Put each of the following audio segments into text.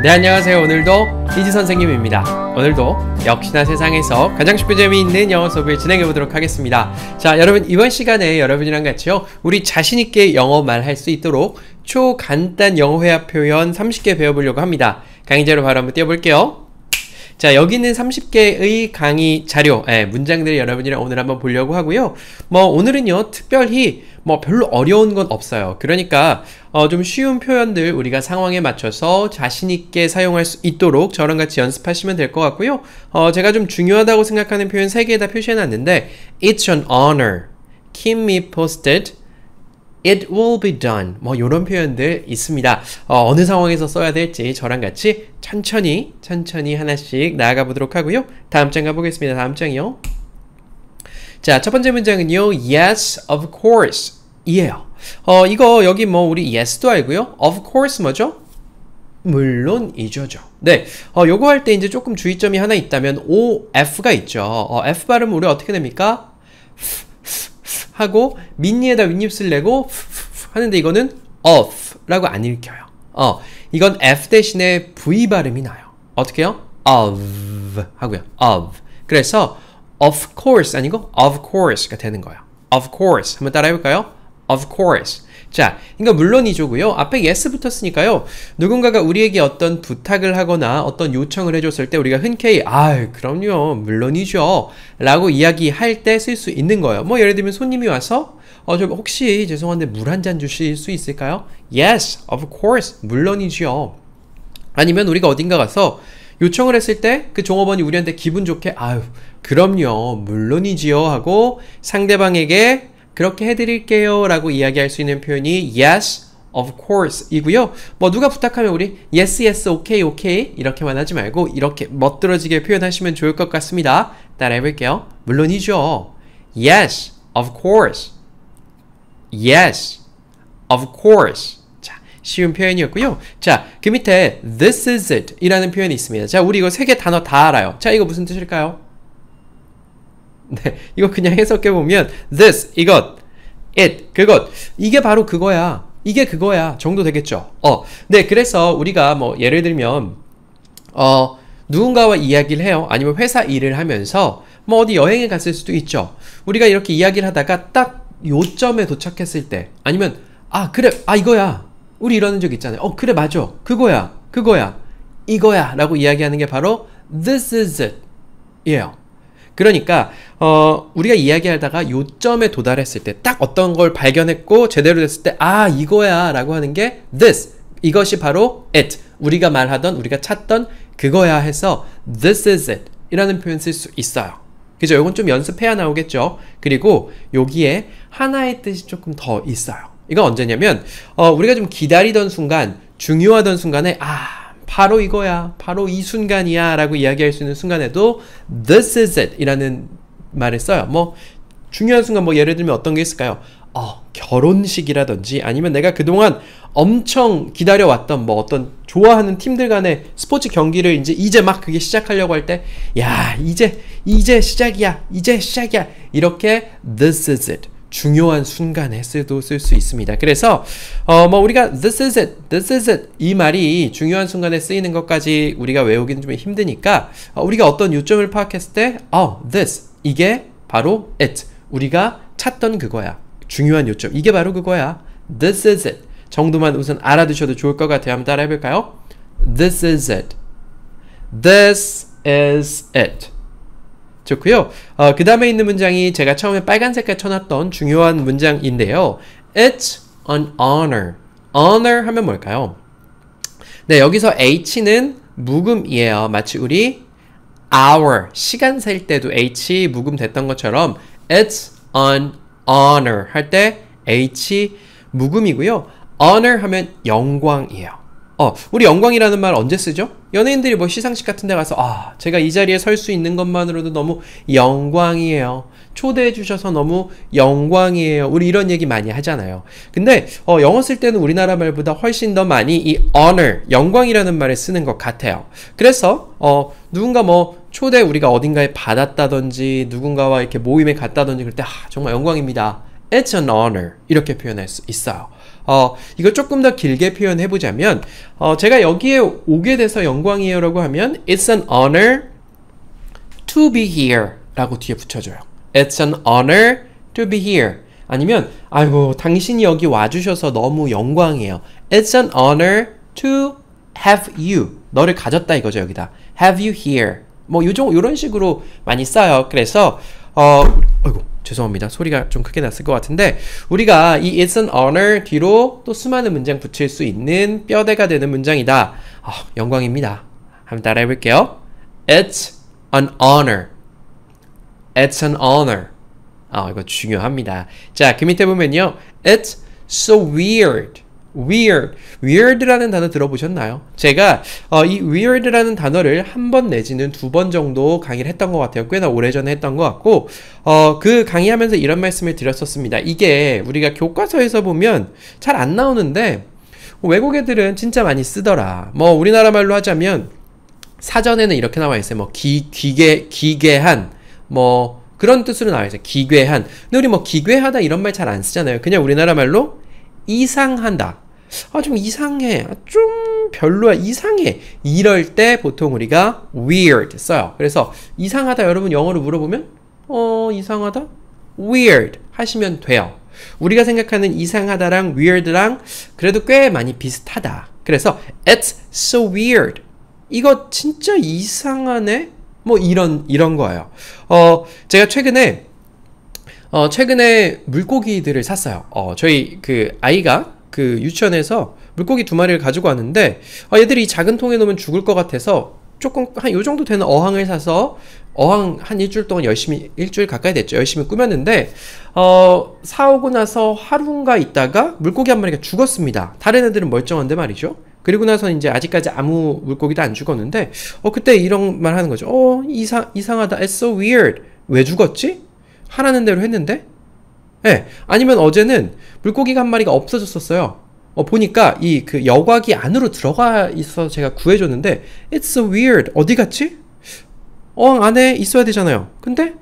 네 안녕하세요 오늘도 이지 선생님입니다 오늘도 역시나 세상에서 가장 쉽고 재미있는 영어 수업을 진행해 보도록 하겠습니다 자 여러분 이번 시간에 여러분이랑 같이요 우리 자신있게 영어 말할 수 있도록 초간단 영어 회화 표현 30개 배워보려고 합니다 강의자로 바로 한번 띄워볼게요 자, 여기는 30개의 강의 자료, 예, 문장들을 여러분이랑 오늘 한번 보려고 하고요. 뭐, 오늘은요, 특별히 뭐 별로 어려운 건 없어요. 그러니까, 어, 좀 쉬운 표현들 우리가 상황에 맞춰서 자신있게 사용할 수 있도록 저랑 같이 연습하시면 될 것 같고요. 어, 제가 좀 중요하다고 생각하는 표현 3개다 표시해놨는데, It's an honor. Keep me posted. It will be done. 뭐 이런 표현들 있습니다. 어, 느 상황에서 써야 될지 저랑 같이 천천히 천천히 하나씩 나아가 보도록 하고요. 다음 장 가보겠습니다. 다음 장이요. 자, 첫 번째 문장은요. Yes, of course. 이에요. 어, 이거 여기 뭐 우리 yes도 알고요. of course 뭐죠? 물론이죠죠. 네, 어, 요거 할 때 이제 조금 주의점이 하나 있다면 O, F가 있죠. 어, F 발음 우리 어떻게 됩니까? 하고 민니에다 윗입술 내고 하는데 이거는 of라고 안 읽혀요. 어, 이건 f 대신에 v 발음이 나요. 어떻게 요 of 하고요. of. 그래서 of course 아니고 of course가 되는 거예요. of course 한번 따라해 볼까요? of course. 자, 그러니까 물론이죠고요. 앞에 yes 붙었으니까요. 누군가가 우리에게 어떤 부탁을 하거나 어떤 요청을 해줬을 때 우리가 흔쾌히 아, 그럼요, 물론이죠라고 이야기할 때 쓸 수 있는 거예요. 뭐 예를 들면 손님이 와서 어, 저 혹시 죄송한데 물 한 잔 주실 수 있을까요? Yes, of course, 물론이죠. 아니면 우리가 어딘가 가서 요청을 했을 때 그 종업원이 우리한테 기분 좋게 아유 그럼요 물론이지요 하고 상대방에게 그렇게 해드릴게요 라고 이야기할 수 있는 표현이 yes, of course 이고요. 뭐 누가 부탁하면 우리 yes, yes, o k o k 이렇게만 하지 말고 이렇게 멋들어지게 표현하시면 좋을 것 같습니다. 따라해볼게요. 물론이죠. yes, of course yes, of course 쉬운 표현이었고요. 자, 그 밑에 this is it 이라는 표현이 있습니다. 자, 우리 이거 세 개 단어 다 알아요. 자, 이거 무슨 뜻일까요? 네, 이거 그냥 해석해 보면 this 이것, it 그것 이게 바로 그거야. 이게 그거야 정도 되겠죠. 어, 네, 그래서 우리가 뭐 예를 들면 어 누군가와 이야기를 해요. 아니면 회사 일을 하면서 뭐 어디 여행에 갔을 수도 있죠. 우리가 이렇게 이야기를 하다가 딱 요점에 도착했을 때 아니면 아 그래 아 이거야 우리 이러는 적 있잖아요. 어 그래 맞아 그거야 그거야 이거야 라고 이야기하는 게 바로 this is it 이요 그러니까 어, 우리가 이야기하다가 요점에 도달했을 때 딱 어떤 걸 발견했고 제대로 됐을 때 아 이거야라고 하는 게 this 이것이 바로 it 우리가 말하던 우리가 찾던 그거야 해서 this is it 이라는 표현 쓸 수 있어요. 그죠? 이건 좀 연습해야 나오겠죠. 그리고 여기에 하나의 뜻이 조금 더 있어요. 이건 언제냐면 어, 우리가 좀 기다리던 순간 중요하던 순간에 아 바로 이거야. 바로 이 순간이야. 라고 이야기할 수 있는 순간에도 this is it 이라는 말을 써요. 뭐, 중요한 순간 뭐 예를 들면 어떤 게 있을까요? 어, 결혼식이라든지 아니면 내가 그동안 엄청 기다려왔던 뭐 어떤 좋아하는 팀들 간의 스포츠 경기를 이제 이제 막 그게 시작하려고 할 때 야 이제 이제 시작이야 이제 시작이야 이렇게 this is it 중요한 순간에 쓰도 쓸 수 있습니다. 그래서 어 뭐 우리가 this is it, this is it 이 말이 중요한 순간에 쓰이는 것까지 우리가 외우기는 좀 힘드니까 어 우리가 어떤 요점을 파악했을 때 어, this 이게 바로 it 우리가 찾던 그거야. 중요한 요점 이게 바로 그거야. this is it 정도만 우선 알아두셔도 좋을 것 같아요. 한번 따라해볼까요? this is it, this is it. 좋고요. 어, 그 다음에 있는 문장이 제가 처음에 빨간색깔 쳐놨던 중요한 문장인데요. It's an honor. honor 하면 뭘까요? 네, 여기서 h는 묵음이에요. 마치 우리 hour, 시간 셀 때도 h 묵음 됐던 것처럼 It's an honor 할 때 h 묵음이고요. honor 하면 영광이에요. 어, 우리 영광이라는 말 언제 쓰죠? 연예인들이 뭐 시상식 같은 데 가서 아, 제가 이 자리에 설 수 있는 것만으로도 너무 영광이에요. 초대해 주셔서 너무 영광이에요. 우리 이런 얘기 많이 하잖아요. 근데 어, 영어 쓸 때는 우리나라 말보다 훨씬 더 많이 이 honor, 영광이라는 말을 쓰는 것 같아요. 그래서 어, 누군가 뭐 초대 우리가 어딘가에 받았다든지 누군가와 이렇게 모임에 갔다든지 그때 럴 아, 정말 영광입니다. It's an honor 이렇게 표현할 수 있어요. 어, 이걸 조금 더 길게 표현해 보자면 어, 제가 여기에 오게 돼서 영광이에요 라고 하면 It's an honor to be here 라고 뒤에 붙여줘요 It's an honor to be here 아니면 아이고 당신이 여기 와주셔서 너무 영광이에요 It's an honor to have you 너를 가졌다 이거죠 여기다 have you here 뭐 요정 요런 식으로 많이 써요 그래서 어 아이고 죄송합니다. 소리가 좀 크게 났을 것 같은데 우리가 이 It's an honor 뒤로 또 수많은 문장 붙일 수 있는 뼈대가 되는 문장이다. 어, 영광입니다. 한번 따라해 볼게요. It's an honor. It's an honor. 아, 어, 이거 중요합니다. 자, 그 밑에 보면요. It's so weird. weird. weird라는 단어 들어보셨나요? 제가 어, 이 weird라는 단어를 한 번 내지는 두 번 정도 강의를 했던 것 같아요. 꽤나 오래전에 했던 것 같고 어, 그 강의하면서 이런 말씀을 드렸었습니다. 이게 우리가 교과서에서 보면 잘 안 나오는데 외국 애들은 진짜 많이 쓰더라. 뭐 우리나라 말로 하자면 사전에는 이렇게 나와 있어요. 뭐 기, 기계, 기계한, 뭐 그런 뜻으로 나와 있어요. 기괴한. 근데 우리 뭐 기괴하다 이런 말 잘 안 쓰잖아요. 그냥 우리나라 말로 이상한다. 아, 좀 이상해. 아, 좀 별로야. 이상해. 이럴 때 보통 우리가 weird 써요. 그래서 이상하다 여러분 영어로 물어보면 어, 이상하다? weird 하시면 돼요. 우리가 생각하는 이상하다랑 weird랑 그래도 꽤 많이 비슷하다. 그래서 it's so weird. 이거 진짜 이상하네? 뭐 이런 이런 거예요. 어, 제가 최근에 어, 최근에 물고기들을 샀어요. 어, 저희 그 아이가 그 유치원에서 물고기 두 마리를 가지고 왔는데 아, 얘들이 이 작은 통에 넣으면 죽을 것 같아서 조금 한요 정도 되는 어항을 사서 어항 한 일주일 동안 열심히 일주일 가까이 됐죠 열심히 꾸몄는데 어 사오고 나서 하루인가 있다가 물고기 한 마리가 죽었습니다 다른 애들은 멀쩡한데 말이죠 그리고 나서 이제 아직까지 아무 물고기도 안 죽었는데 어 그때 이런 말 하는 거죠 어 이상 이상하다 it's so weird 왜 죽었지 하라는 대로 했는데 예. 네. 아니면 어제는 물고기가 한 마리가 없어졌었어요. 어, 보니까 이 그 여과기 안으로 들어가 있어 서 제가 구해줬는데 It's so weird. 어디 갔지? 어항 안에 있어야 되잖아요. 근데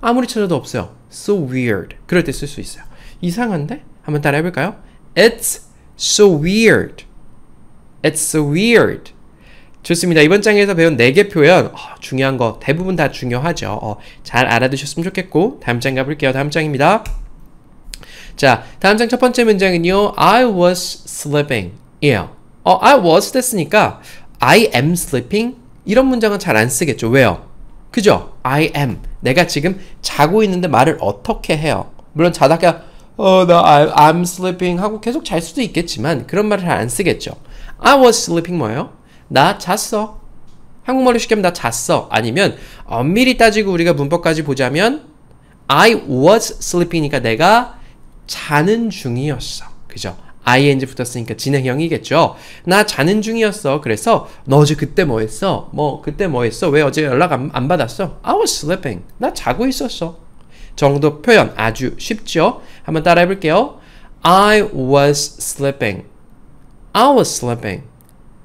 아무리 찾아도 없어요. So weird. 그럴 때 쓸 수 있어요. 이상한데? 한번 따라 해볼까요? It's so weird. It's so weird. 좋습니다. 이번 장에서 배운 4개 표현 어, 중요한 거 대부분 다 중요하죠. 어, 잘 알아두셨으면 좋겠고 다음 장 가볼게요. 다음 장입니다. 자, 다음 장 첫 번째 문장은요. I was sleeping. 이에요. 어, I was 됐으니까 I am sleeping 이런 문장은 잘 안 쓰겠죠. 왜요? 그죠? I am. 내가 지금 자고 있는데 말을 어떻게 해요? 물론 자다가 어, 나 I'm sleeping 하고 계속 잘 수도 있겠지만 그런 말을 잘 안 쓰겠죠. I was sleeping 뭐예요? 나 잤어. 한국말로 쉽게 하면 나 잤어. 아니면 엄밀히 어, 따지고 우리가 문법까지 보자면 I was sleeping이니까 내가 자는 중이었어. 그죠? ing 붙었으니까 진행형이겠죠. 나 자는 중이었어. 그래서 너 어제 그때 뭐 했어? 뭐 그때 뭐 했어? 왜 어제 연락 안, 안 받았어? I was sleeping. 나 자고 있었어. 정도 표현 아주 쉽죠? 한번 따라해 볼게요. I was sleeping. I was sleeping.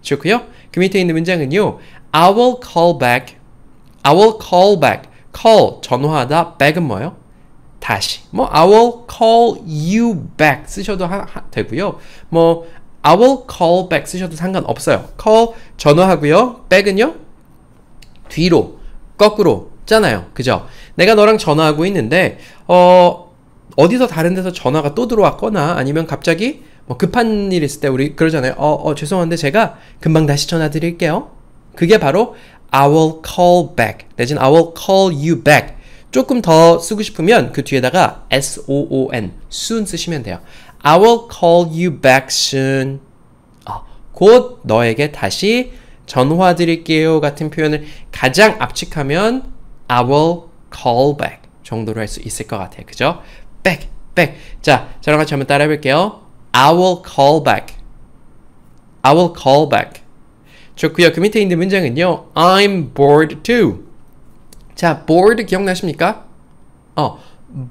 좋고요. 그 밑에 있는 문장은요. I will call back. I will call back. call 전화하다 back은 뭐예요? 다시 뭐 I will call you back 쓰셔도 하, 하, 되고요 뭐 I will call back 쓰셔도 상관없어요 call 전화하고요 back은요 뒤로 거꾸로 잖아요 그죠 내가 너랑 전화하고 있는데 어 어디서 다른 데서 전화가 또 들어왔거나 아니면 갑자기 뭐 급한 일 있을 때 우리 그러잖아요 어, 어 죄송한데 제가 금방 다시 전화 드릴게요 그게 바로 I will call back 내진 I will call you back 조금 더 쓰고 싶으면 그 뒤에다가 S-O-O-N, soon 쓰시면 돼요. I will call you back soon. 어, 곧 너에게 다시 전화드릴게요 같은 표현을 가장 압축하면 I will call back 정도로 할 수 있을 것 같아요. 그죠? back, back. 자, 저랑 같이 한번 따라 해볼게요. I will call back. I will call back. 좋고요. 그 밑에 있는 문장은요. I'm bored too. 자, bored 기억나십니까? 어,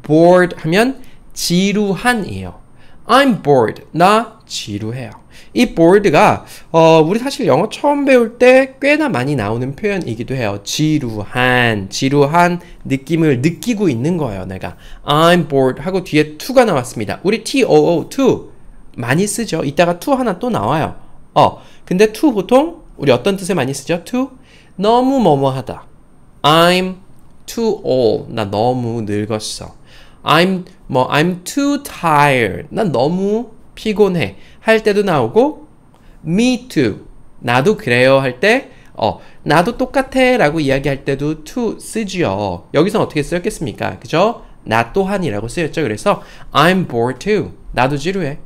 bored 하면 지루한이에요. I'm bored. 나 지루해요. 이 bored가 어, 우리 사실 영어 처음 배울 때 꽤나 많이 나오는 표현이기도 해요. 지루한, 지루한 느낌을 느끼고 있는 거예요. 내가 I'm bored 하고 뒤에 to가 나왔습니다. 우리 too to 많이 쓰죠. 이따가 to 하나 또 나와요. 어, 근데 to 보통 우리 어떤 뜻에 많이 쓰죠? to 너무 뭐뭐하다. I'm too old. 나 너무 늙었어. I'm 뭐 I'm too tired. 나 너무 피곤해. 할 때도 나오고 me too. 나도 그래요 할 때 어, 나도 똑같아라고 이야기할 때도 to 쓰지요. 여기서 어떻게 쓰였겠습니까? 그죠? 나 또한이라고 쓰였죠. 그래서 I'm bored too. 나도 지루해.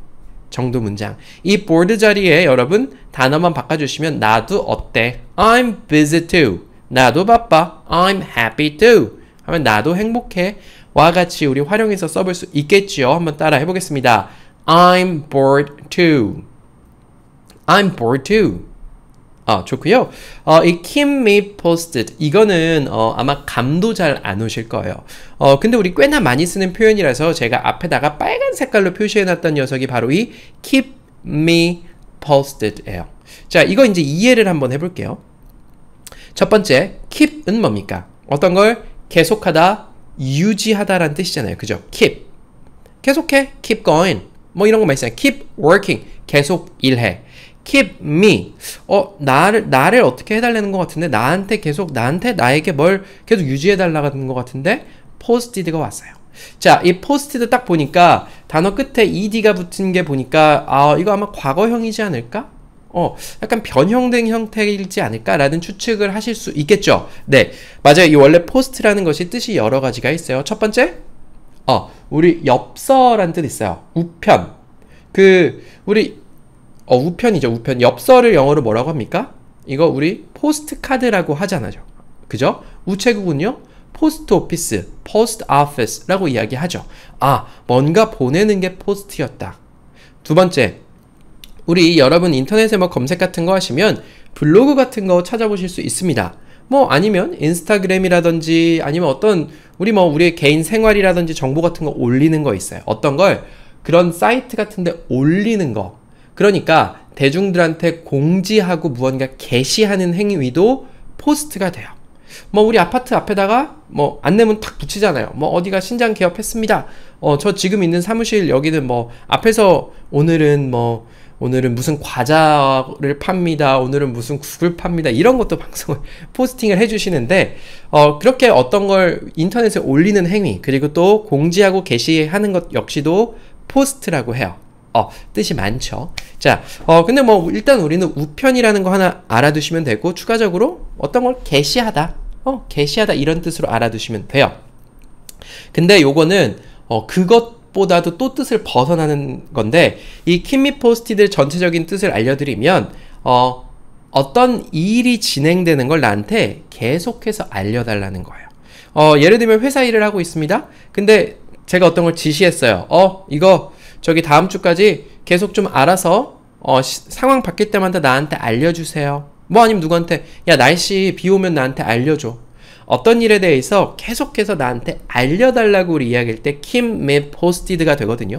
정도 문장. 이 bored 자리에 여러분 단어만 바꿔주시면 나도 어때? I'm busy too. 나도 바빠. I'm happy too. 하면 나도 행복해. 와 같이 우리 활용해서 써볼 수 있겠지요. 한번 따라 해보겠습니다. I'm bored too. I'm bored too. 아, 좋고요. 어, 이 posted 이거는 어, 아마 감도 잘 안 오실 거예요. 어, 근데 우리 꽤나 많이 쓰는 표현이라서 제가 앞에다가 빨간 색깔로 표시해 놨던 녀석이 바로 이 keep me posted예요. 자, 이거 이제 이해를 한번 해 볼게요. 첫 번째, keep은 뭡니까? 어떤 걸 계속하다, 유지하다라는 뜻이잖아요. 그죠? keep. 계속해. keep going. 뭐 이런 거 말이잖아요. keep working. 계속 일해. keep me. 어, 나를, 나를 어떻게 해달라는 것 같은데, 나한테 계속, 나한테, 나에게 뭘 계속 유지해달라는 것 같은데, 포스티드가 왔어요. 자, 이 포스티드 딱 보니까 단어 끝에 ed가 붙은 게 보니까 아, 이거 아마 과거형이지 않을까? 어, 약간 변형된 형태일지 않을까라는 추측을 하실 수 있겠죠. 네, 맞아요. 이 원래 포스트라는 것이 뜻이 여러 가지가 있어요. 첫 번째, 어, 우리 엽서란 뜻 있어요. 우편. 그, 우리, 어, 우편이죠. 우편. 엽서를 영어로 뭐라고 합니까? 이거 우리 포스트카드라고 하잖아요. 그죠? 우체국은요? 포스트 오피스, 포스트 오피스라고 이야기하죠. 아, 뭔가 보내는 게 포스트였다. 두 번째, 우리 여러분 인터넷에 뭐 검색 같은 거 하시면 블로그 같은 거 찾아보실 수 있습니다. 뭐 아니면 인스타그램이라든지 아니면 어떤 우리 뭐 우리의 개인 생활이라든지 정보 같은 거 올리는 거 있어요. 어떤 걸 그런 사이트 같은데 올리는 거. 그러니까 대중들한테 공지하고 무언가 게시하는 행위도 포스트가 돼요. 뭐 우리 아파트 앞에다가 뭐 안내문 탁 붙이잖아요. 뭐 어디가 신장 개업했습니다. 어 저 지금 있는 사무실 여기는 뭐 앞에서 오늘은 뭐 오늘은 무슨 과자를 팝니다. 오늘은 무슨 국을 팝니다. 이런 것도 방송을 포스팅을 해주시는데 어, 그렇게 어떤 걸 인터넷에 올리는 행위 그리고 또 공지하고 게시하는 것 역시도 포스트라고 해요. 어, 뜻이 많죠. 자, 어, 근데 뭐, 일단 우리는 우편이라는 거 하나 알아두시면 되고, 추가적으로 어떤 걸 게시하다, 어, 게시하다 이런 뜻으로 알아두시면 돼요. 근데 요거는, 어, 그것 도 보다도 또 뜻을 벗어나는 건데 이 킴미 포스티드 전체적인 뜻을 알려드리면 어, 어떤 일이 진행되는 걸 나한테 계속해서 알려달라는 거예요. 어, 예를 들면 회사 일을 하고 있습니다. 근데 제가 어떤 걸 지시했어요. 어, 이거 저기 다음 주까지 계속 좀 알아서 어, 시, 상황 바뀔 때마다 나한테 알려주세요. 뭐 아니면 누구한테 야 날씨 비 오면 나한테 알려줘. 어떤 일에 대해서 계속해서 나한테 알려달라고 이야기할 때 킴, 맵, 포스티드가 되거든요.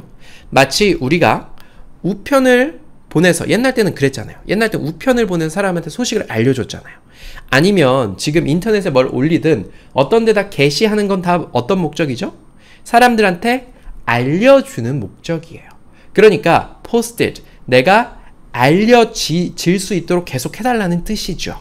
마치 우리가 우편을 보내서 옛날 때는 그랬잖아요. 옛날 때 우편을 보낸 사람한테 소식을 알려줬잖아요. 아니면 지금 인터넷에 뭘 올리든 어떤 데다 게시하는 건 다 어떤 목적이죠? 사람들한테 알려주는 목적이에요. 그러니까 포스트 내가 알려질 수 있도록 계속 해달라는 뜻이죠.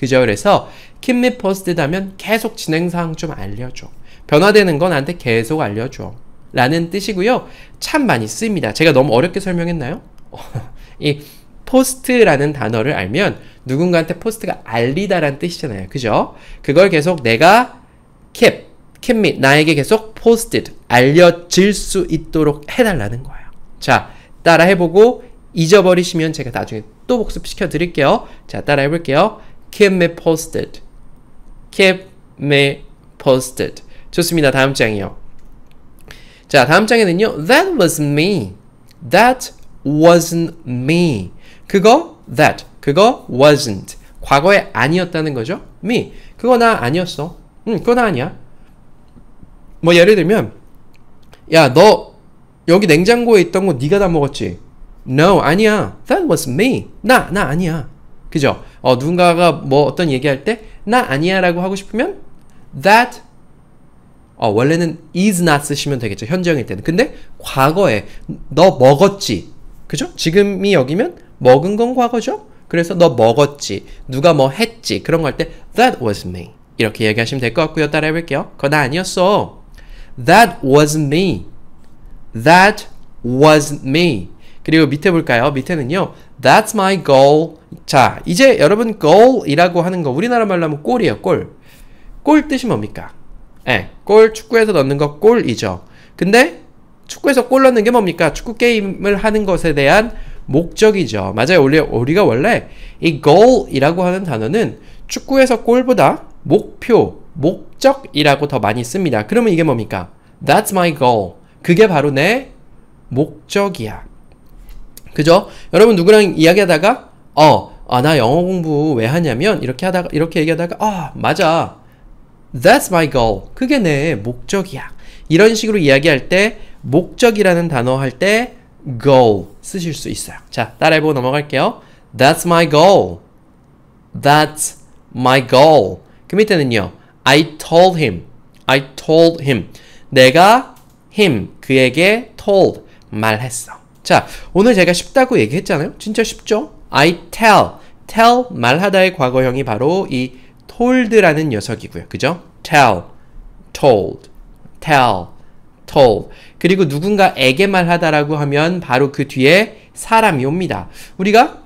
그죠? 그래서 킴미 포스트드 하면 계속 진행사항 좀 알려줘. 변화되는 건 나한테 계속 알려줘. 라는 뜻이고요. 참 많이 쓰입니다. 제가 너무 어렵게 설명했나요? 이 포스트라는 단어를 알면 누군가한테 포스트가 알리다라는 뜻이잖아요. 그죠? 그걸 계속 내가 keep, keep me, 나에게 계속 posted, 알려질 수 있도록 해달라는 거예요. 자, 따라 해보고 잊어버리시면 제가 나중에 또 복습시켜 드릴게요. 자, 따라 해볼게요. keep me posted. keep me posted. 좋습니다. 다음 장이요. 자, 다음 장에는요. That was me. That wasn't me. 그거 that. 그거 wasn't. 과거에 아니었다는 거죠. me. 그거 나 아니었어. 응, 음, 그거 나 아니야. 뭐 예를 들면 야, 너 여기 냉장고에 있던 거 네가 다 먹었지? No, 아니야. That was me. 나, 나 아니야. 그죠? 어, 누군가가 뭐 어떤 얘기할 때 나 아니야라고 하고 싶으면 that 어, 원래는 is not 쓰시면 되겠죠. 현재형일 때는. 근데 과거에 너 먹었지. 그죠? 지금이 여기면 먹은 건 과거죠. 그래서 너 먹었지. 누가 뭐 했지. 그런 거 할 때 that was me. 이렇게 얘기하시면 될 것 같고요. 따라해 볼게요. 그거 나 아니었어. that was me. that was me. 그리고 밑에 볼까요? 밑에는요. That's my goal. 자, 이제 여러분 goal이라고 하는 거 우리나라 말로 하면 골이에요. 골. 골 뜻이 뭡니까? 예, 골 축구에서 넣는 거 골이죠. 근데 축구에서 골 넣는 게 뭡니까? 축구 게임을 하는 것에 대한 목적이죠. 맞아요. 원래 우리가 원래 이 goal이라고 하는 단어는 축구에서 골보다 목표, 목적이라고 더 많이 씁니다. 그러면 이게 뭡니까? That's my goal. 그게 바로 내 목적이야. 그죠? 여러분 누구랑 이야기하다가 어, 아, 나 영어 공부 왜 하냐면 이렇게 하다가 이렇게 얘기하다가 아, 맞아. That's my goal. 그게 내 목적이야. 이런 식으로 이야기할 때 목적이라는 단어 할 때 goal 쓰실 수 있어요. 자, 따라해보고 넘어갈게요. That's my goal. That's my goal. 그 밑에는요. I told him. I told him. 내가 him 그에게 told 말했어. 자, 오늘 제가 쉽다고 얘기했잖아요. 진짜 쉽죠? I tell. tell 말하다의 과거형이 바로 이 told라는 녀석이고요. 그죠? tell, told, tell, told. 그리고 누군가에게 말하다라고 하면 바로 그 뒤에 사람이 옵니다. 우리가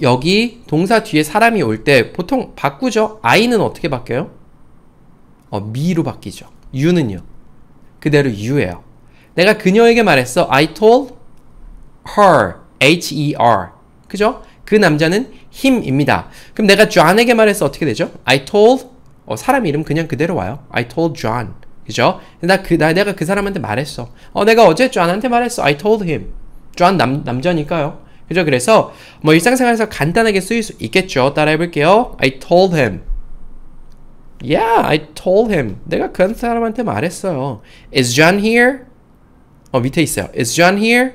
여기 동사 뒤에 사람이 올 때 보통 바꾸죠. I는 어떻게 바뀌어요? 어, me로 바뀌죠. you는요. 그대로 you예요. 내가 그녀에게 말했어. I told her, her. 그죠? 그 남자는 힘입니다 그럼 내가 John에게 말해서 어떻게 되죠? I told 어, 사람 이름 그냥 그대로 와요. I told John. 그죠? 나, 그, 나 내가 그 사람한테 말했어. 어, 내가 어제 John한테 말했어. I told him. John 남, 남자니까요. 그죠? 그래서 뭐 일상생활에서 간단하게 쓰일 수 있겠죠. 따라해 볼게요. I told him. Yeah, I told him. 내가 그 사람한테 말했어요. Is John here? 어, 밑에 있어요. Is John here?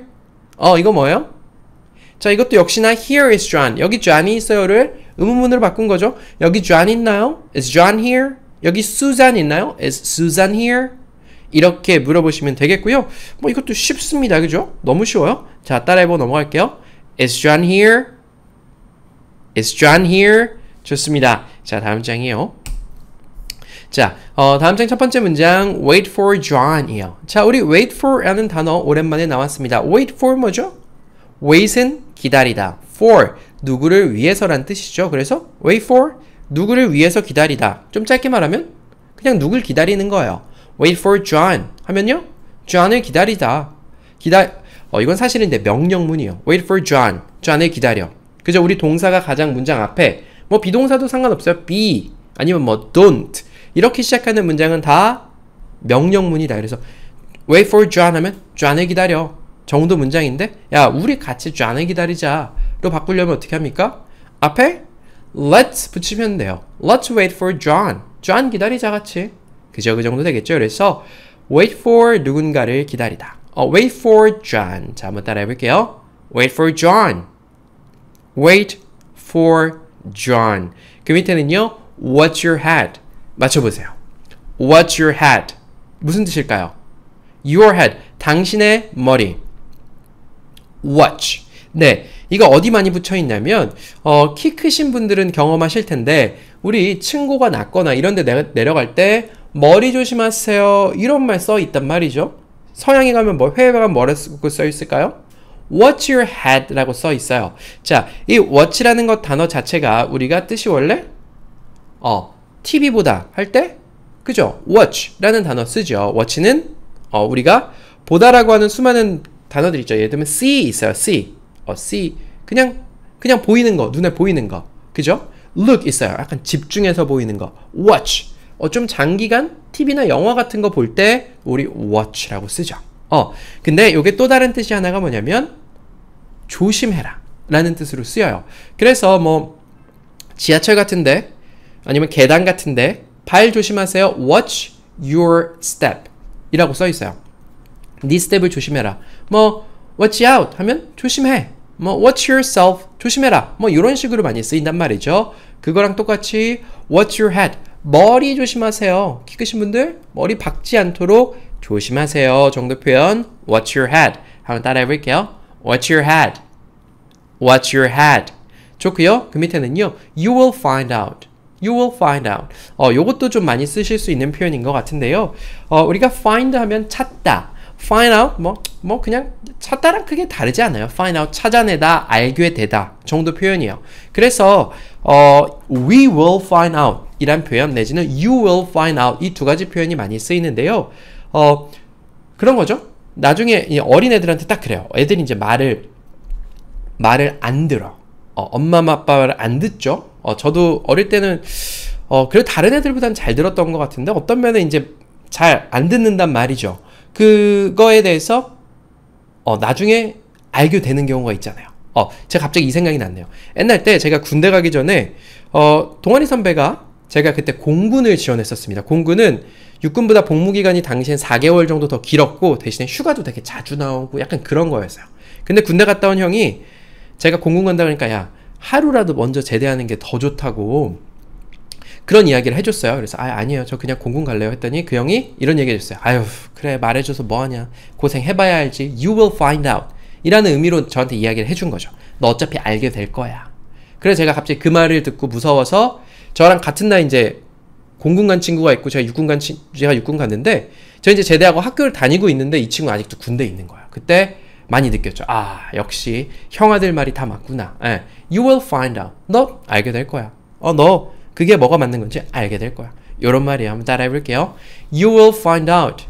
어 이거 뭐예요? 자 이것도 역시나 here is John 여기 John이 있어요를 의문문으로 바꾼 거죠 여기 John 있나요? is John here? 여기 Susan 있나요? is Susan here? 이렇게 물어보시면 되겠고요 뭐 이것도 쉽습니다 그죠? 너무 쉬워요 자 따라해보고 넘어갈게요 is John here? is John here? 좋습니다 자 다음 장이에요 자, 어, 다음 장 첫 번째 문장 wait for John이요. 자, 우리 wait for라는 단어 오랜만에 나왔습니다. wait for 뭐죠? wait은 기다리다, for 누구를 위해서란 뜻이죠. 그래서 wait for 누구를 위해서 기다리다. 좀 짧게 말하면 그냥 누굴 기다리는 거예요. wait for John 하면요, John을 기다리다. 기다 어, 이건 사실인데 명령문이요. wait for John, John을 기다려. 그죠? 우리 동사가 가장 문장 앞에 뭐 비동사도 상관없어요. be 아니면 뭐 don't 이렇게 시작하는 문장은 다 명령문이다. 그래서 wait for John 하면 John을 기다려 정도 문장인데 야 우리 같이 John을 기다리자로 바꾸려면 어떻게 합니까? 앞에 let's 붙이면 돼요. let's wait for John. John 기다리자 같이. 그죠? 그 정도 되겠죠? 그래서 wait for 누군가를 기다리다. 어, wait for John. 자, 한번 따라해 볼게요. wait for John. wait for John. 그 밑에는요. what's your hat? 맞춰보세요. What's your head? 무슨 뜻일까요? Your head. 당신의 머리. Watch. 네. 이거 어디 많이 붙여있냐면, 어, 키 크신 분들은 경험하실 텐데, 우리 층고가 낮거나 이런데 내려갈 때, 머리 조심하세요. 이런 말 써 있단 말이죠. 서양에 가면 뭐, 해외에 가면 뭐라고 써 있을까요? Watch your head 라고 써 있어요. 자, 이 watch라는 것 단어 자체가 우리가 뜻이 원래, 어, TV 보다 할 때 그죠? watch라는 단어 쓰죠. watch는 어, 우리가 보다라고 하는 수많은 단어들 있죠. 예를 들면 see 있어요. see. 어, see 그냥 그냥 보이는 거, 눈에 보이는 거. 그죠? look 있어요. 약간 집중해서 보이는 거. watch. 어, 좀 장기간 TV나 영화 같은 거 볼 때 우리 watch라고 쓰죠. 어, 근데 이게 또 다른 뜻이 하나가 뭐냐면 조심해라 라는 뜻으로 쓰여요. 그래서 뭐 지하철 같은데 아니면 계단 같은데 발 조심하세요. Watch your step 이라고 써 있어요. 네 스텝을 조심해라. 뭐 watch out 하면 조심해. 뭐 watch yourself 조심해라. 뭐 이런 식으로 많이 쓰인단 말이죠. 그거랑 똑같이 watch your head 머리 조심하세요. 키 크신 분들 머리 박지 않도록 조심하세요. 정도 표현 watch your head 한번 따라해 볼게요. watch your head watch your head 좋고요. 그 밑에는요. you will find out You will find out. 어, 요것도 좀 많이 쓰실 수 있는 표현인 것 같은데요. 어, 우리가 find 하면 찾다. find out 뭐뭐 뭐 그냥 찾다랑 크게 다르지 않아요. find out 찾아내다, 알게 되다 정도 표현이에요. 그래서 어, we will find out 이란 표현 내지는 you will find out 이 두 가지 표현이 많이 쓰이는데요. 어, 그런 거죠. 나중에 어린 애들한테 딱 그래요. 애들이 이제 말을 말을 안 들어. 어, 엄마 아빠를 안 듣죠. 어, 저도 어릴 때는 어, 그래도 다른 애들보단 잘 들었던 것 같은데 어떤 면은 이제 잘 안 듣는단 말이죠. 그거에 대해서 어, 나중에 알게 되는 경우가 있잖아요. 어, 제가 갑자기 이 생각이 났네요. 옛날 때 제가 군대 가기 전에 어, 동아리 선배가 제가 그때 공군을 지원했었습니다. 공군은 육군보다 복무기간이 당시엔 4개월 정도 더 길었고 대신에 휴가도 되게 자주 나오고 약간 그런 거였어요. 근데 군대 갔다 온 형이 제가 공군 간다 그러니까 야 하루라도 먼저 제대하는 게 더 좋다고 그런 이야기를 해줬어요. 그래서 아 아니에요. 저 그냥 공군 갈래요. 했더니 그 형이 이런 얘기 해줬어요. 아유 그래 말해줘서 뭐하냐. 고생해봐야 알지. You will find out. 이라는 의미로 저한테 이야기를 해준 거죠. 너 어차피 알게 될 거야. 그래서 제가 갑자기 그 말을 듣고 무서워서 저랑 같은 날 이제 공군 간 친구가 있고 제가 육군 간 친, 제가 육군 갔는데 저 이제 제대하고 학교를 다니고 있는데 이 친구 아직도 군대에 있는 거야. 그때 많이 느꼈죠. 아, 역시 형아들 말이 다 맞구나. 예. You will find out. 너 알게 될 거야. 어, 너 그게 뭐가 맞는 건지 알게 될 거야. 요런 말이에요. 한번 따라해 볼게요. You will find out.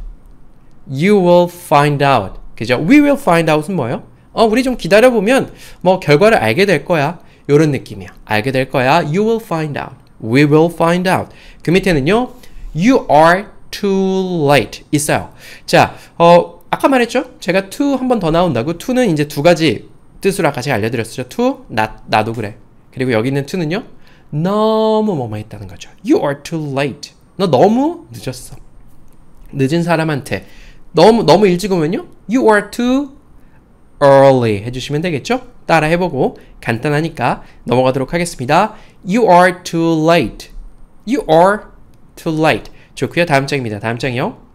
You will find out. 그죠? We will find out은 뭐예요? 어, 우리 좀 기다려보면 뭐 결과를 알게 될 거야. 요런 느낌이야. 알게 될 거야. You will find out. We will find out. 그 밑에는요. You are too late 있어요. 자, 어, 아까 말했죠? 제가 to 한 번 더 나온다고 to는 이제 두 가지 뜻으로 아까 제가 알려드렸죠. to 나, 나도 그래. 그리고 여기 있는 to는요. 너무 뭐뭐 했다는 거죠. You are too late. 너 너무 늦었어. 늦은 사람한테 너무 너무 일찍 오면요. You are too early 해주시면 되겠죠? 따라 해보고 간단하니까 넘어가도록 하겠습니다. You are too late. You are too late. 좋고요. 다음 장입니다. 다음 장이요.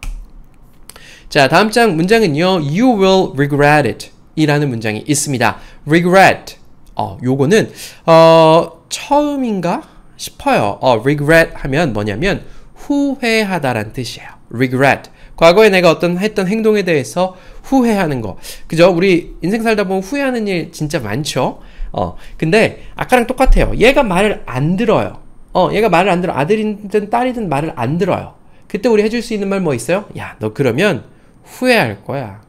자, 다음 장 문장은요. You will regret it 이라는 문장이 있습니다. regret 어, 요거는 어, 처음인가 싶어요. 어, regret 하면 뭐냐면 후회하다란 뜻이에요. regret 과거에 내가 어떤 했던 행동에 대해서 후회하는 거. 그죠? 우리 인생 살다 보면 후회하는 일 진짜 많죠? 어. 근데 아까랑 똑같아요. 얘가 말을 안 들어요. 어, 얘가 말을 안 들어. 아들이든 딸이든 말을 안 들어요. 그때 우리 해줄 수 있는 말 뭐 있어요? 야, 너 그러면 후회할 거야.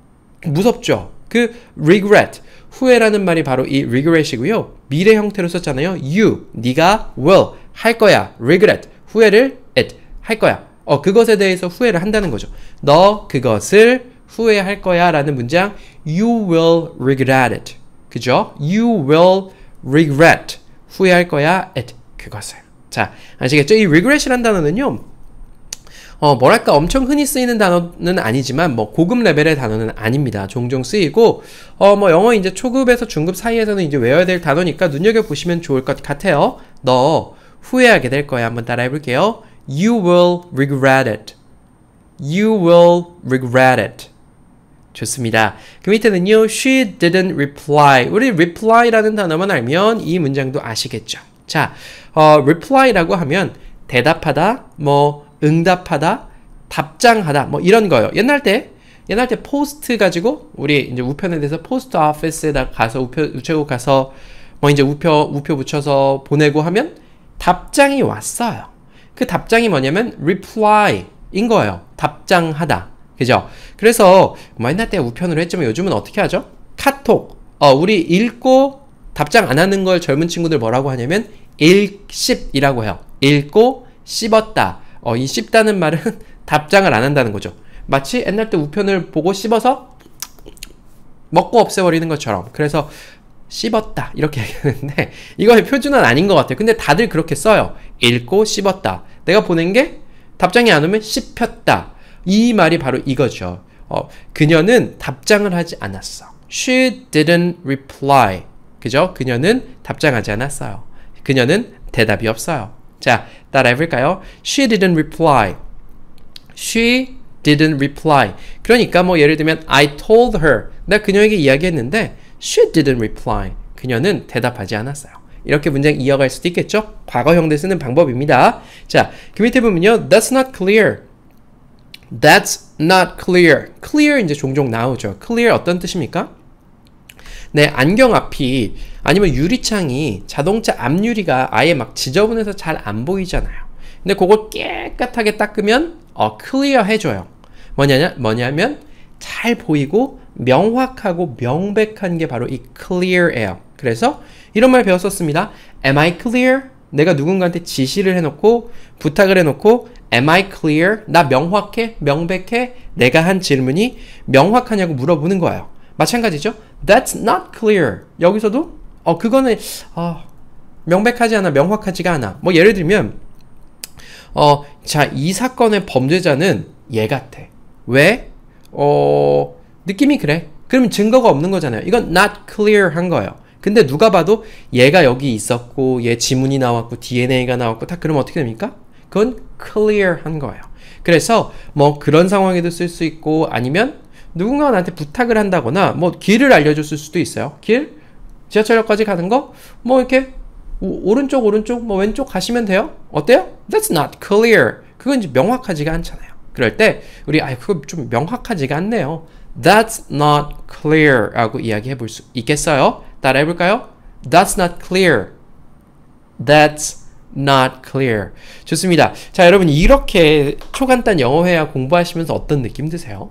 무섭죠? 그 regret, 후회라는 말이 바로 이 regret이고요. 미래 형태로 썼잖아요. you, 네가 will, 할 거야. regret, 후회를 it, 할 거야. 어, 그것에 대해서 후회를 한다는 거죠. 너 그것을 후회할 거야 라는 문장 you will regret it. 그죠? you will regret 후회할 거야 at 그것을. 자, 아시겠죠? 이 regret이란 단어는요. 어, 뭐랄까 엄청 흔히 쓰이는 단어는 아니지만 뭐 고급 레벨의 단어는 아닙니다. 종종 쓰이고 어, 뭐 영어 이제 초급에서 중급 사이에서는 이제 외워야 될 단어니까 눈여겨 보시면 좋을 것 같아요. 너 후회하게 될 거야. 한번 따라해 볼게요. You will regret it. You will regret it. 좋습니다. 그 밑에는요, she didn't reply. 우리 reply라는 단어만 알면 이 문장도 아시겠죠. 자, 어, reply라고 하면 대답하다, 뭐 응답하다, 답장하다, 뭐 이런 거예요. 옛날 때, 옛날 때 포스트 가지고, 우리 이제 우편에 대해서 포스트 오페스에다 가서, 우표, 우체국 가서, 뭐 이제 우표, 우표 붙여서 보내고 하면 답장이 왔어요. 그 답장이 뭐냐면 reply인 거예요. 답장하다. 그죠? 그래서 뭐 옛날 때 우편으로 했지만 요즘은 어떻게 하죠? 카톡. 어, 우리 읽고 답장 안 하는 걸 젊은 친구들 뭐라고 하냐면 읽씹이라고 해요. 읽고 씹었다. 어, 이 씹다는 말은 답장을 안 한다는 거죠. 마치 옛날 때 우편을 보고 씹어서 먹고 없애버리는 것처럼. 그래서 씹었다 이렇게 얘기하는데 이거의 표준은 아닌 것 같아요. 근데 다들 그렇게 써요. 읽고 씹었다. 내가 보낸 게 답장이 안 오면 씹혔다. 이 말이 바로 이거죠. 어, 그녀는 답장을 하지 않았어. She didn't reply. 그죠? 그녀는 답장하지 않았어요. 그녀는 대답이 없어요. 자, 따라 해볼까요? She didn't reply. She didn't reply. 그러니까 뭐 예를 들면 I told her. 나 그녀에게 이야기했는데 she didn't reply. 그녀는 대답하지 않았어요. 이렇게 문장 이어갈 수도 있겠죠? 과거형대 쓰는 방법입니다. 자, 그 밑에 보면요. That's not clear. That's not clear. clear 이제 종종 나오죠. clear 어떤 뜻입니까? 내 네, 안경 앞이 아니면 유리창이 자동차 앞유리가 아예 막 지저분해서 잘 안 보이잖아요. 근데 그걸 깨끗하게 닦으면 어, 클리어 해줘요. 뭐냐냐, 뭐냐면 잘 보이고 명확하고 명백한 게 바로 이 c l e a r air. 그래서 이런 말 배웠었습니다. Am I clear? 내가 누군가한테 지시를 해놓고 부탁을 해놓고 Am I clear? 나 명확해? 명백해? 내가 한 질문이 명확하냐고 물어보는 거예요. 마찬가지죠. That's not clear. 여기서도 어 그거는 어, 명백하지 않아, 명확하지가 않아. 뭐 예를 들면 어자이 사건의 범죄자는 얘 같아. 왜? 어 느낌이 그래. 그럼 증거가 없는 거잖아요. 이건 not clear 한 거예요. 근데 누가 봐도 얘가 여기 있었고 얘 지문이 나왔고 DNA가 나왔고 다그럼 어떻게 됩니까? 그건 clear 한 거예요. 그래서 뭐 그런 상황에도 쓸 수 있고 아니면 누군가 나한테 부탁을 한다거나 뭐 길을 알려줬을 수도 있어요. 길 지하철역까지 가는 거 뭐 이렇게 오, 른쪽 오른쪽 뭐 왼쪽 가시면 돼요. 어때요? That's not clear. 그건 이제 명확하지가 않잖아요. 그럴 때 우리 아 그거 좀 명확하지가 않네요. That's not clear라고 이야기해 볼 수 있겠어요? 따라해 볼까요? That's not clear. That's not clear. 좋습니다. 자, 여러분 이렇게 초간단 영어회화 공부하시면서 어떤 느낌 드세요?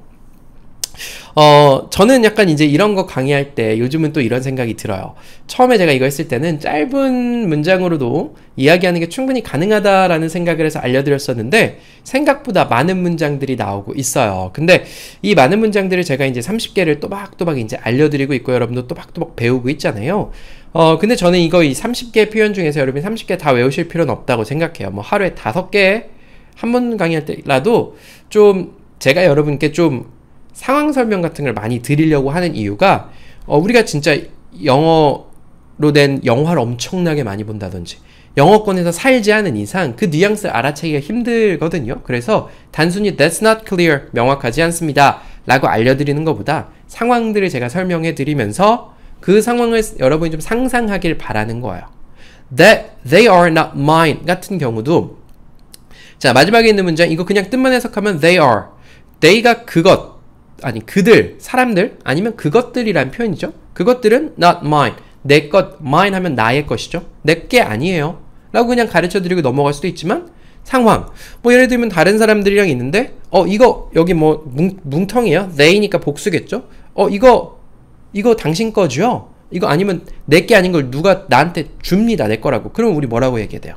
어, 저는 약간 이제 이런 거 강의할 때 요즘은 또 이런 생각이 들어요. 처음에 제가 이거 했을 때는 짧은 문장으로도 이야기하는 게 충분히 가능하다라는 생각을 해서 알려드렸었는데 생각보다 많은 문장들이 나오고 있어요. 근데 이 많은 문장들을 제가 이제 30개를 또박또박 이제 알려드리고 있고 여러분도 또박또박 배우고 있잖아요. 어, 근데 저는 이거 이 30개 표현 중에서 여러분이 30개 다 외우실 필요는 없다고 생각해요. 뭐 하루에 5개 한 번 강의할 때라도 좀 제가 여러분께 좀 상황 설명 같은 걸 많이 드리려고 하는 이유가 어, 우리가 진짜 영어로 된 영화를 엄청나게 많이 본다든지 영어권에서 살지 않은 이상 그 뉘앙스 를 알아채기가 힘들거든요. 그래서 단순히 that's not clear 명확하지 않습니다. 라고 알려드리는 것보다 상황들을 제가 설명해 드리면서 그 상황을 여러분이 좀 상상하길 바라는 거예요. That they are not mine 같은 경우도 자 마지막에 있는 문장 이거 그냥 뜻만 해석하면 they are they가 그것 아니 그들 사람들 아니면 그것들이란 표현이죠. 그것들은 not mine. 내 것, mine 하면 나의 것이죠. 내 게 아니에요. 라고 그냥 가르쳐 드리고 넘어갈 수도 있지만 상황. 뭐 예를 들면 다른 사람들이랑 있는데 어 이거 여기 뭐 뭉, 텅이에요 they니까 복수겠죠. 어 이거 이거 당신 거죠. 이거 아니면 내 게 아닌 걸 누가 나한테 줍니다. 내 거라고. 그러면 우리 뭐라고 얘기해야 돼요?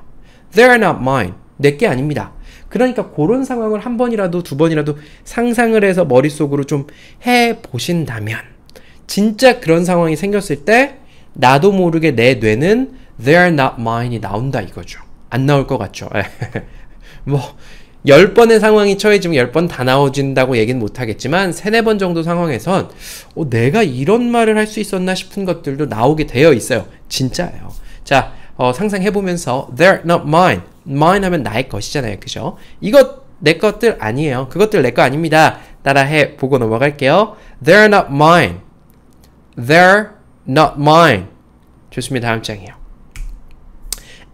They're not mine. 내 게 아닙니다. 그러니까 그런 상황을 한 번이라도 두 번이라도 상상을 해서 머릿속으로 좀 해 보신다면 진짜 그런 상황이 생겼을 때 나도 모르게 내 뇌는 they're not mine이 나온다 이거죠. 안 나올 것 같죠. 예. 뭐 10번의 상황이 처해지면 10번 다 나오진다고 얘기는 못하겠지만 세네 번 정도 상황에선 어, 내가 이런 말을 할 수 있었나 싶은 것들도 나오게 되어 있어요. 진짜예요. 자, 어, 상상해보면서 they're not mine mine 하면 나의 것이잖아요. 그죠? 이것 내 것들 아니에요. 그것들 내 거 아닙니다. 따라해 보고 넘어갈게요. They're not mine. They're not mine. 좋습니다. 다음 장이에요.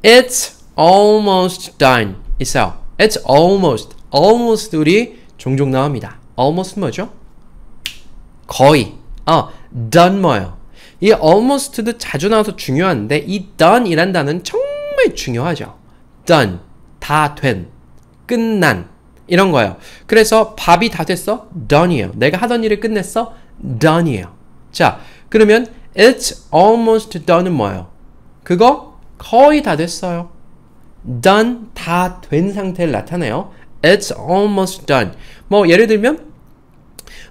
It's almost done. 있어요. It's almost. almost 우리 종종 나옵니다. almost 뭐죠? 거의. 어, done 뭐예요? 이 almost도 자주 나와서 중요한데 이 done이란 단어는 정말 중요하죠. done, 다 된, 끝난 이런 거예요. 그래서 밥이 다 됐어? done이에요. 내가 하던 일을 끝냈어? done이에요. 자, 그러면 it's almost done은 뭐예요? 그거 거의 다 됐어요. done 다 된 상태를 나타내요. It's almost done. 뭐 예를 들면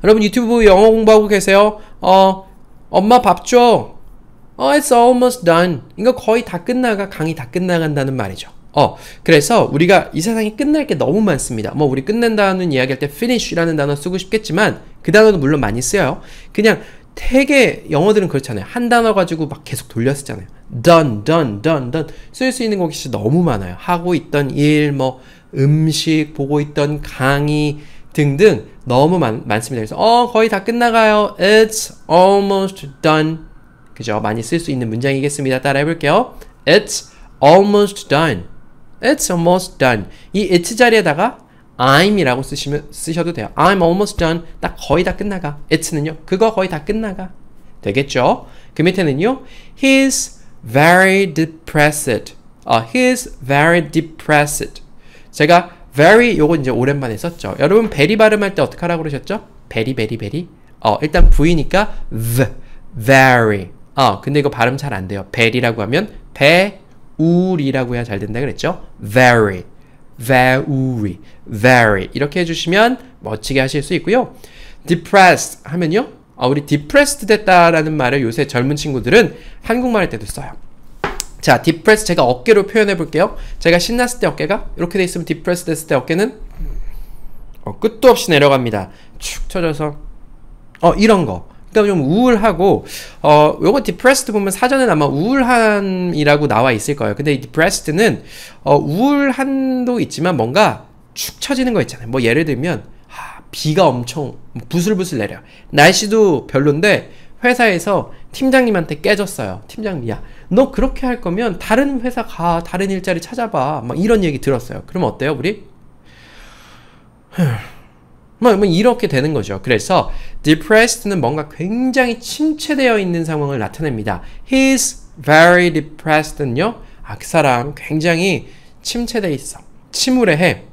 여러분 유튜브 영어 공부하고 계세요. 어 엄마 밥 줘. 어, it's almost done. 이거 거의 다 끝나가 강의 다 끝나간다는 말이죠. 어, 그래서 우리가 이 세상이 끝날 게 너무 많습니다. 뭐 우리 끝낸다는 이야기할 때 finish라는 단어 쓰고 싶겠지만 그 단어도 물론 많이 쓰여요. 그냥 되게 영어들은 그렇잖아요. 한 단어 가지고 막 계속 돌렸 쓰잖아요. done, done, done, done 쓸 수 있는 것이 너무 많아요. 하고 있던 일, 뭐 음식, 보고 있던 강의 등등 너무 많, 많습니다. 그래서 어 거의 다 끝나가요. It's almost done. 그죠? 많이 쓸 수 있는 문장이겠습니다. 따라해볼게요. It's almost done. It's almost done. 이 it's 자리에다가 I'm이라고 쓰시면 쓰셔도 돼요. I'm almost done. 딱 거의 다 끝나가. It's는요. 그거 거의 다 끝나가. 되겠죠? 그 밑에는요. He's very depressed. 어, uh, he's very depressed. 제가 very 요거 이제 오랜만에 썼죠. 여러분 베리 발음할 때 어떻게 하라고 그러셨죠? 베리 베리 베리. 어, 일단 V니까 v very. 어, 근데 이거 발음 잘 안 돼요. 베리라고 하면 배 우리라고 해야 잘 된다 그랬죠? very, very, very 이렇게 해주시면 멋지게 하실 수 있고요. depressed 하면요. 아, 우리 depressed 됐다라는 말을 요새 젊은 친구들은 한국말 할 때도 써요. 자, depressed 제가 어깨로 표현해 볼게요. 제가 신났을 때 어깨가 이렇게 돼 있으면 depressed 됐을 때 어깨는 어, 끝도 없이 내려갑니다. 축 처져서 어 이런 거 그러니까 좀 우울하고 어 요거 depressed 보면 사전에 아마 우울함이라고 나와 있을 거예요. 근데 이 depressed는 어 우울함도 있지만 뭔가 축 처지는 거 있잖아요. 뭐 예를 들면 하, 아, 비가 엄청 부슬부슬 내려. 날씨도 별론데 회사에서 팀장님한테 깨졌어요. 팀장님, 야, 너 그렇게 할 거면 다른 회사 가, 다른 일자리 찾아봐. 막 이런 얘기 들었어요. 그럼 어때요, 우리? 뭐, 뭐 이렇게 되는 거죠. 그래서 depressed는 뭔가 굉장히 침체되어 있는 상황을 나타냅니다. He's very depressed는요. 악사람 아, 그 굉장히 침체돼 있어. 침울해해.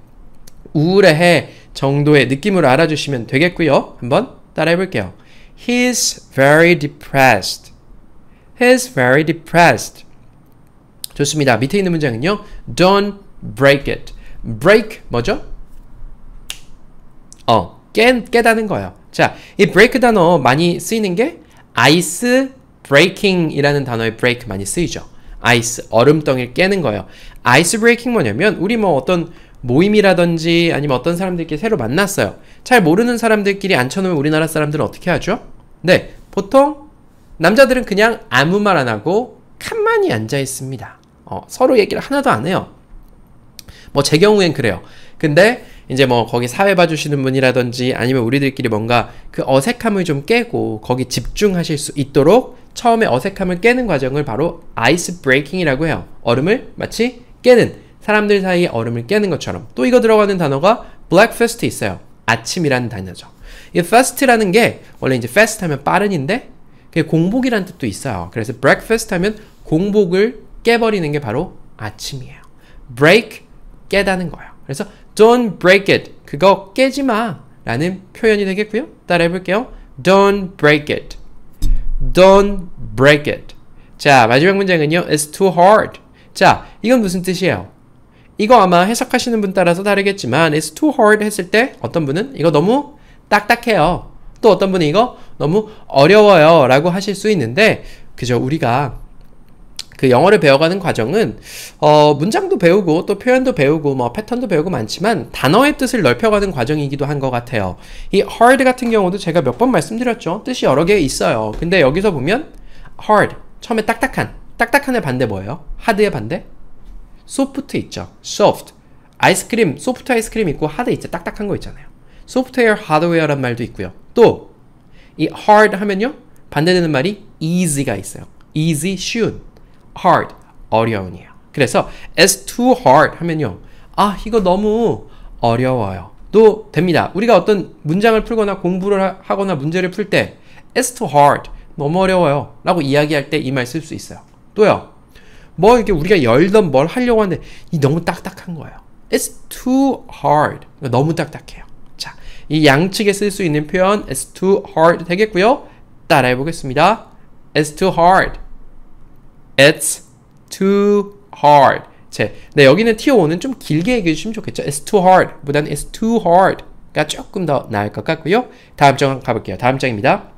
우울해해 정도의 느낌으로 알아주시면 되겠고요. 한번 따라해 볼게요. He's very depressed. He's very depressed. 좋습니다. 밑에 있는 문장은요. Don't break it. break 뭐죠? 어, 깨, 깨닫는 거예요. 자, 이 브레이크 단어 많이 쓰이는 게 아이스 브레이킹이라는 단어의 브레이크 많이 쓰이죠. 아이스, 얼음덩이를 깨는 거예요. 아이스 브레이킹 뭐냐면 우리 뭐 어떤 모임이라든지 아니면 어떤 사람들끼리 새로 만났어요. 잘 모르는 사람들끼리 앉혀놓으면 우리나라 사람들은 어떻게 하죠? 네, 보통 남자들은 그냥 아무 말 안 하고 칸만이 앉아 있습니다. 어, 서로 얘기를 하나도 안 해요. 뭐 제 경우엔 그래요. 근데 이제 뭐 거기 사회 봐주시는 분이라든지 아니면 우리들끼리 뭔가 그 어색함을 좀 깨고 거기 집중하실 수 있도록 처음에 어색함을 깨는 과정을 바로 아이스 브레이킹이라고 해요. 얼음을 마치 깨는 사람들 사이에 얼음을 깨는 것처럼 또 이거 들어가는 단어가 breakfast 있어요. 아침이라는 단어죠. 이 fast라는 게 원래 이제 fast 하면 빠른인데 그게 공복이란 뜻도 있어요. 그래서 breakfast 하면 공복을 깨버리는 게 바로 아침이에요. break 깨다는 거예요. 그래서 Don't break it. 그거 깨지 마. 라는 표현이 되겠고요. 따라해 볼게요. Don't break it. Don't break it. 자, 마지막 문장은요. It's too hard. 자, 이건 무슨 뜻이에요? 이거 아마 해석하시는 분 따라서 다르겠지만 It's too hard 했을 때 어떤 분은 이거 너무 딱딱해요. 또 어떤 분은 이거 너무 어려워요 라고 하실 수 있는데 그죠 우리가 그 영어를 배워가는 과정은 어, 문장도 배우고 또 표현도 배우고 뭐 패턴도 배우고 많지만 단어의 뜻을 넓혀가는 과정이기도 한 것 같아요. 이 hard 같은 경우도 제가 몇 번 말씀드렸죠. 뜻이 여러 개 있어요. 근데 여기서 보면 hard 처음에 딱딱한 딱딱한의 반대 뭐예요? 하드의 반대? 소프트 있죠. soft 아이스크림 소프트 아이스크림 있고 하드 있죠. 딱딱한 거 있잖아요. 소프트웨어 하드웨어란 말도 있고요. 또 이 hard 하면요 반대되는 말이 easy가 있어요. easy 쉬운 hard 어려운이에요. 그래서 it's too hard 하면요. 아 이거 너무 어려워요. 도 됩니다. 우리가 어떤 문장을 풀거나 공부를 하거나 문제를 풀 때 it's too hard 너무 어려워요 라고 이야기할 때 이 말 쓸 수 있어요. 또요. 뭐 이렇게 우리가 열던 뭘 하려고 하는데 이 너무 딱딱한 거예요. It's too hard. 너무 딱딱해요. 자, 이 양측에 쓸 수 있는 표현 It's too hard 되겠고요. 따라해 보겠습니다. It's too hard. It's too hard. 제, 네, 여기는 t i 는좀 길게 얘기해주시면 좋겠죠. It's too hard. 보다 It's too hard. 가 조금 더 나을 것 같고요. 다음 장 가볼게요. 다음 장입니다.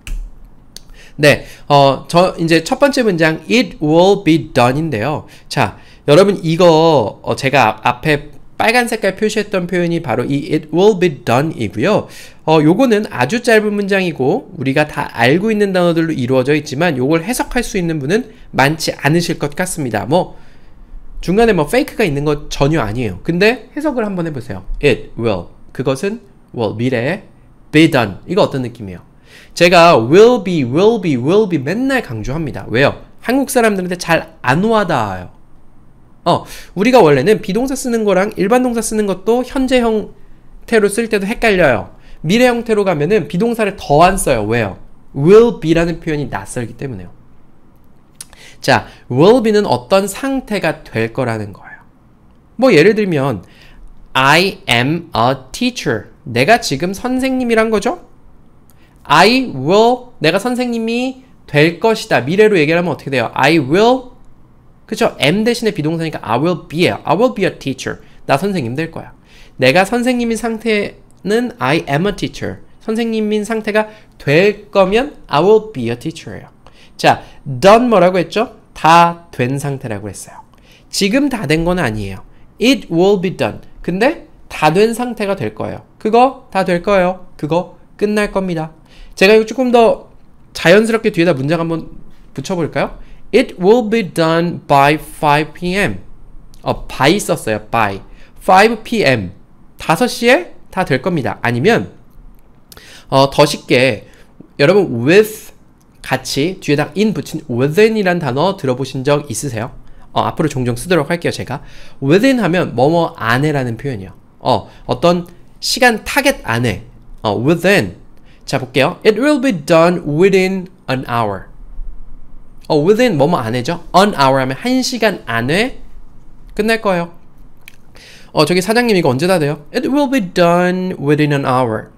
네, 어, 저, 이제 첫 번째 문장, it will be done인데요. 자, 여러분 이거, 어, 제가 앞에 빨간 색깔 표시했던 표현이 바로 이 it will be done 이고요. 어, 요거는 아주 짧은 문장이고 우리가 다 알고 있는 단어들로 이루어져 있지만 요걸 해석할 수 있는 분은 많지 않으실 것 같습니다. 뭐 중간에 뭐 페이크가 있는 것 전혀 아니에요. 근데 해석을 한번 해보세요. It will. 그것은 will 미래에 be done. 이거 어떤 느낌이에요? 제가 will be, will be, will be 맨날 강조합니다. 왜요? 한국 사람들한테 잘 안 와닿아요. 어, 우리가 원래는 비동사 쓰는 거랑 일반 동사 쓰는 것도 현재 형태로 쓸 때도 헷갈려요. 미래 형태로 가면은 비동사를 더 안 써요. 왜요? will be라는 표현이 낯설기 때문에요. 자, will be는 어떤 상태가 될 거라는 거예요. 뭐 예를 들면 I am a teacher. 내가 지금 선생님이란 거죠? I will 내가 선생님이 될 것이다. 미래로 얘기하면 어떻게 돼요? I will 그쵸? am 대신에 비동사니까 I will be a, I will be a teacher. 나 선생님 될 거야. 내가 선생님인 상태는 I am a teacher. 선생님인 상태가 될 거면 I will be a teacher예요. 자, done 뭐라고 했죠? 다 된 상태라고 했어요. 지금 다 된 건 아니에요. It will be done. 근데 다 된 상태가 될 거예요. 그거 다 될 거예요. 그거 끝날 겁니다. 제가 이거 조금 더 자연스럽게 뒤에다 문장 한번 붙여볼까요? It will be done by 5 p.m. 어, by 썼어요. by. 5 p.m. 5시에 다 될 겁니다. 아니면 어, 더 쉽게 여러분 with 같이 뒤에다 in 붙인 within이란 단어 들어보신 적 있으세요? 어, 앞으로 종종 쓰도록 할게요. 제가 within 하면 뭐뭐 안에라는 표현이요. 어, 어떤 시간 타겟 안에 어, within 자 볼게요. It will be done within an hour. 어, within 뭐뭐 안에죠. an hour 하면 1시간 안에 끝낼 거예요. 어, 저기 사장님 이거 언제 다 돼요? It will be done within an hour.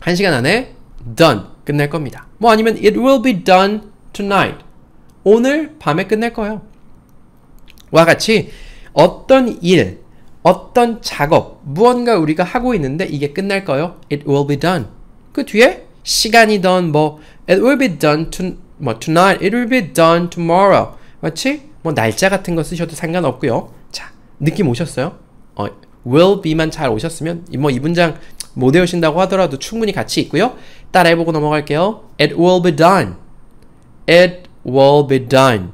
1시간 안에 done 끝낼 겁니다. 뭐 아니면 it will be done tonight. 오늘 밤에 끝낼 거예요. 와 같이 어떤 일, 어떤 작업, 무언가 우리가 하고 있는데 이게 끝날 거예요. It will be done. 그 뒤에 시간이던 뭐 it will be done to, 뭐 tonight, it will be done tomorrow. 마치 뭐 날짜 같은 거 쓰셔도 상관없고요. 자, 느낌 오셨어요? 어, will be만 잘 오셨으면 뭐이 뭐, 문장 못 외우신다고 하더라도 충분히 같이 있고요. 따라해보고 넘어갈게요. It will be done. It will be done.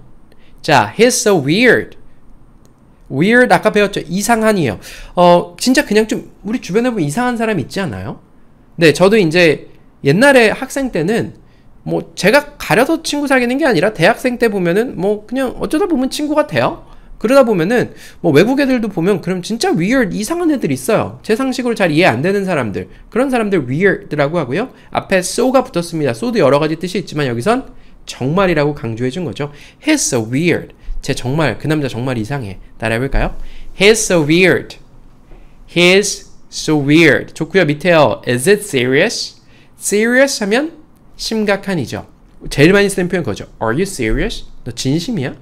자, he's so weird. weird 아까 배웠죠? 이상한이에요. 어, 진짜 그냥 좀 우리 주변에 보면 이상한 사람 있지 않아요? 네, 저도 이제 옛날에 학생 때는 뭐 제가 가려서 친구 사귀는 게 아니라 대학생 때 보면은 뭐 그냥 어쩌다 보면 친구가 돼요. 그러다 보면은 뭐 외국 애들도 보면 그럼 진짜 weird 이상한 애들 있어요. 제 상식으로 잘 이해 안 되는 사람들 그런 사람들 weird라고 하고요. 앞에 so가 붙었습니다. so도 여러 가지 뜻이 있지만 여기선 정말이라고 강조해 준 거죠. He's so weird. 제 정말 그 남자 정말 이상해. 따라해 볼까요? He's so weird. He's so weird. 좋고요. 밑에요. Is it serious? Serious 하면 심각한이죠. 제일 많이 쓰는 표현 그 거죠. Are you serious? 너 진심이야?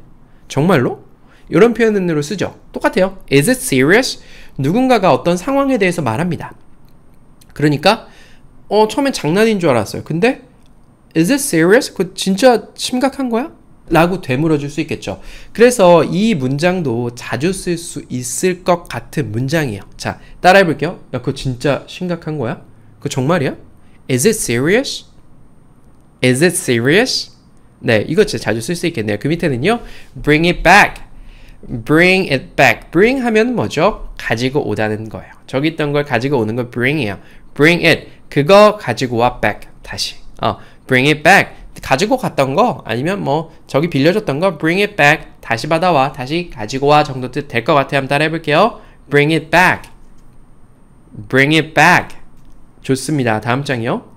정말로? 이런 표현으로 쓰죠. 똑같아요. Is it serious? 누군가가 어떤 상황에 대해서 말합니다. 그러니까 어 처음엔 장난인 줄 알았어요. 근데 Is it serious? 그 진짜 심각한 거야? 라고 되물어 줄 수 있겠죠. 그래서 이 문장도 자주 쓸 수 있을 것 같은 문장이에요. 자, 따라해 볼게요. 야, 그거 진짜 심각한 거야? 그거 정말이야? Is it serious? Is it serious? 네, 이거 진짜 자주 쓸 수 있겠네요. 그 밑에는요. Bring it back. Bring it back. Bring 하면 뭐죠? 가지고 오다는 거예요. 저기 있던 걸 가지고 오는 걸 bring이에요. Bring it. 그거 가지고 와 back. 다시. 어, bring it back. 가지고 갔던 거 아니면 뭐 저기 빌려줬던 거 bring it back. 다시 받아와. 다시 가지고 와 정도 뜻 될 것 같아요. 한번 따라해 볼게요. Bring it back. Bring it back. 좋습니다. 다음 장이요.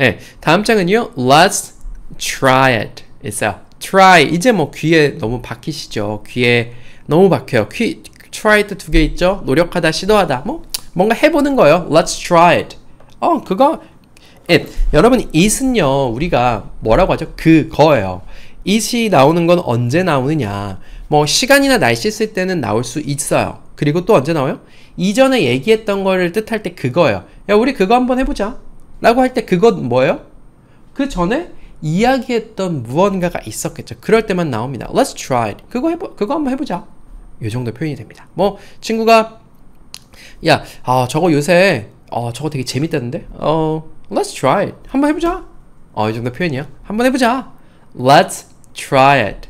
예, 다음 장은요. Let's try it. 있어요. try 이제 뭐 귀에 너무 박히시죠. 귀에 너무 박혀요. 귀 t r y it 두 개 있죠. 노력하다, 시도하다. 뭐 뭔가 해보는 거예요. Let's try it. 어, 그거 it. 예, 여러분 it은요 우리가 뭐라고 하죠? 그거예요. it이 나오는 건 언제 나오느냐? 뭐 시간이나 날씨 쓸 때는 나올 수 있어요. 그리고 또 언제 나와요? 이전에 얘기했던 거를 뜻할 때 그거예요. 야, 우리 그거 한번 해보자. 라고 할 때 그건 뭐예요? 그 전에 이야기했던 무언가가 있었겠죠. 그럴 때만 나옵니다. Let's try it. 그거 해보, 그거 한번 해보자. 이 정도 표현이 됩니다. 뭐, 친구가, 야, 아, 저거 요새, 어, 저거 되게 재밌다는데? 어, let's try it. 한번 해보자. 어, 이 정도 표현이야. 한번 해보자. Let's try it.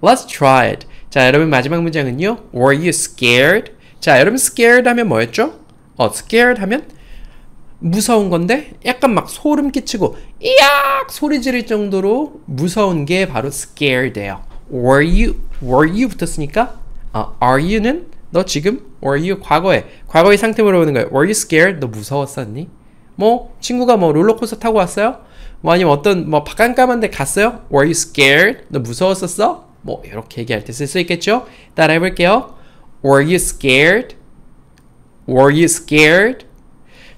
Let's try it. 자, 여러분 마지막 문장은요. Were you scared? 자, 여러분 scared 하면 뭐였죠? 어, scared 하면 무서운 건데 약간 막 소름 끼치고 이악 소리 지를 정도로 무서운 게 바로 scared예요. were you were you 붙었으니까 어, are you는 너 지금 were you 과거에 과거의 상태 물어보는 거예요. were you scared? 너 무서웠었니? 뭐 친구가 뭐 롤러코스터 타고 왔어요? 뭐 아니면 어떤 뭐 깜깜한 데 갔어요? were you scared? 너 무서웠었어? 뭐 이렇게 얘기할 때 쓸 수 있겠죠? 따라 해볼게요. were you scared? were you scared?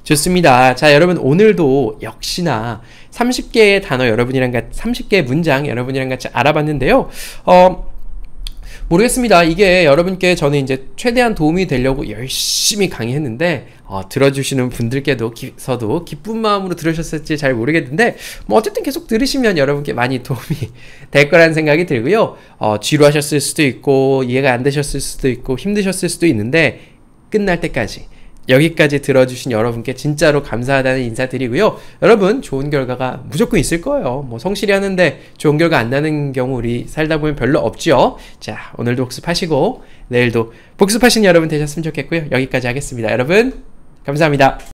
좋습니다. 자, 여러분 오늘도 역시나 30개의 단어 여러분이랑 같이 30개의 문장 여러분이랑 같이 알아봤는데요. 어 모르겠습니다. 이게 여러분께 저는 이제 최대한 도움이 되려고 열심히 강의했는데 어, 들어주시는 분들께서도 도기 기쁜 마음으로 들으셨을지 잘 모르겠는데 뭐 어쨌든 계속 들으시면 여러분께 많이 도움이 될 거라는 생각이 들고요. 어, 지루하셨을 수도 있고 이해가 안 되셨을 수도 있고 힘드셨을 수도 있는데 끝날 때까지 여기까지 들어주신 여러분께 진짜로 감사하다는 인사드리고요. 여러분 좋은 결과가 무조건 있을 거예요. 뭐 성실히 하는데 좋은 결과 안 나는 경우 우리 살다 보면 별로 없죠자 오늘도 복습하시고 내일도 복습하신 여러분 되셨으면 좋겠고요. 여기까지 하겠습니다. 여러분 감사합니다.